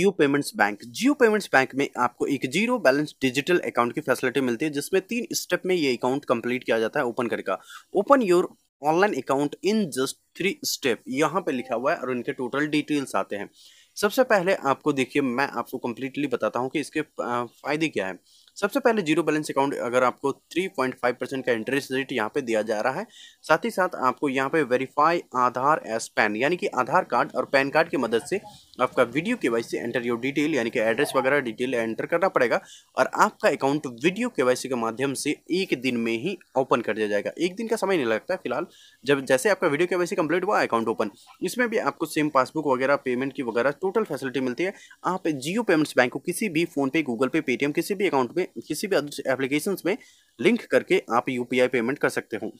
जियो payments bank Jio payments bank में आपको एक जीरो बैलेंस डिजिटल अकाउंट की फैसिलिटी मिलती है जिसमें तीन स्टेप में ये अकाउंट कंप्लीट किया जाता है ओपन करके open your online account in just three step यहाँ पे लिखा हुआ है और इनके टोटल डिटेल्स आते हैं सबसे पहले आपको देखिए मैं आपको कम्प्लीटली बताता हूँ कि इसके फायदे क्या है सबसे पहले जीरो बैलेंस अकाउंट अगर आपको 3.5 परसेंट का इंटरेस्ट रेट यहाँ पे दिया जा रहा है साथ ही साथ आपको यहाँ पे वेरीफाई आधार एस पैन यानी कि आधार कार्ड और पैन कार्ड की मदद से आपका video K Y C enter your detail यानी कि एड्रेस वगैरह डिटेल एंटर करना पड़ेगा और आपका अकाउंट वीडियो के वाई के माध्यम से एक दिन में ही ओपन कर दिया जाएगा एक दिन का समय नहीं लगता फिलहाल जब जैसे आपका video K Y C complete हुआ अकाउंट ओपन इसमें भी आपको सेम पासबुक वगैरह पेमेंट की वगैरह टोटल फैसिलिटी मिलती है आप जियो पेमेंट्स बैंक को किसी भी फोनपे गूगल पे पेटीएम किसी भी अकाउंट में किसी भी एप्लीकेशन में लिंक करके आप यूपीआई पेमेंट कर सकते हो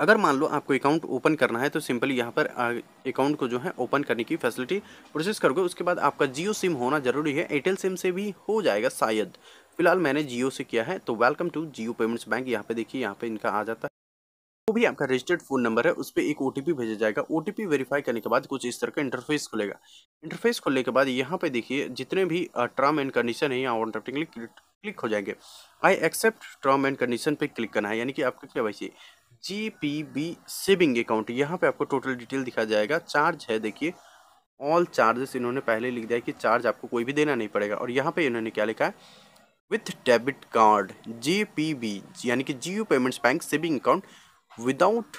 अगर मान लो आपको अकाउंट ओपन करना है तो सिंपली यहाँ पर अकाउंट को जो है ओपन करने की फैसिलिटी प्रोसेस करोगे उसके बाद आपका जियो सिम होना जरूरी है एयरटेल सिम से भी हो जाएगा शायद फिलहाल मैंने जियो से किया है तो welcome to Jio payments bank यहाँ पे देखिए यहाँ पे इनका आ जाता है वो भी आपका रजिस्टर्ड फोन नंबर है उस पर एक ओ भेजा जाएगा ओ वेरीफाई करने के बाद कुछ इस तरह का इंटरफेस खुलेगा इंटरफेस खुलने के बाद यहाँ पे देखिए जितने भी टर्म एंड कंडीशन है यहाँ ऑटोमेटिकली क्लिक हो जाएंगे I accept term and condition पे क्लिक करना है यानी कि आपका क्या वैसे J P B saving account यहाँ पे आपको टोटल डिटेल दिखा जाएगा चार्ज है देखिए ऑल चार्जेस इन्होंने पहले लिख दिया कि चार्ज आपको कोई भी देना नहीं पड़ेगा और यहाँ पे इन्होंने क्या लिखा है with debit card J P B यानी कि Jio payments bank saving account without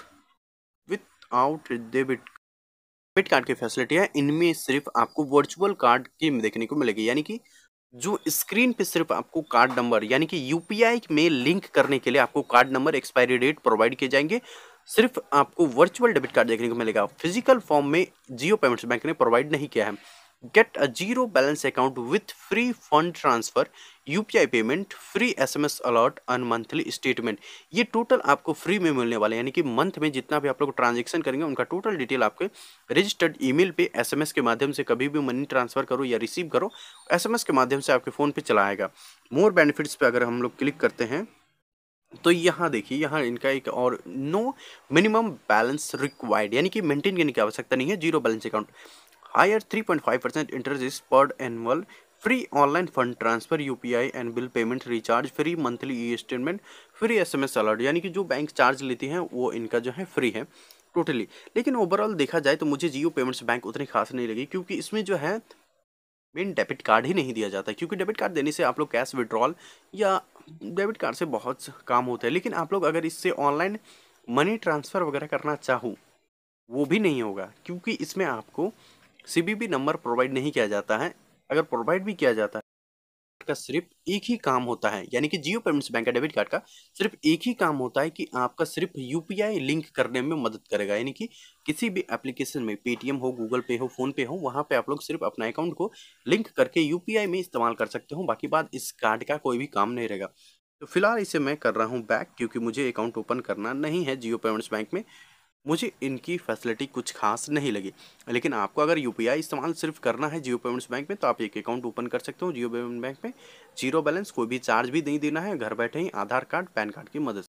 with out debit debit card की फैसिलिटी है इनमें सिर्फ आपको वर्चुअल कार्ड की देखने को मिलेगी यानी कि जो स्क्रीन पे सिर्फ आपको कार्ड नंबर यानी कि यूपीआई में लिंक करने के लिए आपको card number expiry date provide किए जाएंगे सिर्फ आपको वर्चुअल डेबिट कार्ड देखने को मिलेगा फिजिकल फॉर्म में जियो पेमेंट्स बैंक ने प्रोवाइड नहीं किया है get a zero balance account with free fund transfer UPI payment free S M S alert on monthly statement ये टोटल आपको फ्री में मिलने वाले यानी कि मंथ में जितना भी आप लोग ट्रांजेक्शन करेंगे उनका टोटल डिटेल आपके रजिस्टर्ड ई एस पे एस के माध्यम से कभी भी मनी ट्रांसफर करो या रिसीव करो एसएमएस के माध्यम से आपके फ़ोन पे चलाएगा मोर बेनिफिट्स पर अगर हम लोग क्लिक करते हैं तो यहाँ देखिए यहाँ इनका एक और नो मिनिमम बैलेंस रिक्वायर्ड यानी कि मेंटेन करने की आवश्यकता नहीं है zero balance account higher 3.5% interest is per annual free online fund transfer I and bill payment recharge free monthly E statement free S alert यानी कि जो बैंक चार्ज लेती हैं वो इनका जो है फ्री है टोटली लेकिन ओवरऑल देखा जाए तो मुझे जियो पेमेंट्स बैंक उतनी खास नहीं लगी क्योंकि इसमें जो है मेन डेबिट कार्ड ही नहीं दिया जाता क्योंकि डेबिट कार्ड देने से आप लोग कैश विड्रॉल या डेबिट कार्ड से बहुत काम होता है लेकिन आप लोग अगर इससे ऑनलाइन मनी ट्रांसफ़र वगैरह करना चाहूँ वो भी नहीं होगा क्योंकि इसमें आपको सीबीबी नंबर प्रोवाइड नहीं किया जाता है अगर प्रोवाइड भी किया जाता है का सिर्फ एक ही काम होता है यानी कि जियो पेमेंट्स बैंक का डेबिट कार्ड का सिर्फ एक ही काम होता है कि आपका सिर्फ यूपीआई लिंक करने में मदद करेगा यानी कि किसी भी एप्लीकेशन में पेटीएम हो गूगल पे हो फोन पे हो वहां पे आप लोग सिर्फ अपना अकाउंट को लिंक करके यूपीआई में इस्तेमाल कर सकते हो बाकी बात इस कार्ड का कोई भी काम नहीं रहेगा तो फिलहाल इसे मैं कर रहा हूँ बैक क्योंकि मुझे अकाउंट ओपन करना नहीं है जियो पेमेंट्स बैंक में मुझे इनकी फैसिलिटी कुछ खास नहीं लगी लेकिन आपको अगर यू इस्तेमाल सिर्फ करना है जियो पेमेंट्स बैंक में तो आप एक अकाउंट ओपन कर सकते हो जियो पेमेंट बैंक में जीरो बैलेंस कोई भी चार्ज भी नहीं देना है घर बैठे ही आधार कार्ड पैन कार्ड की मदद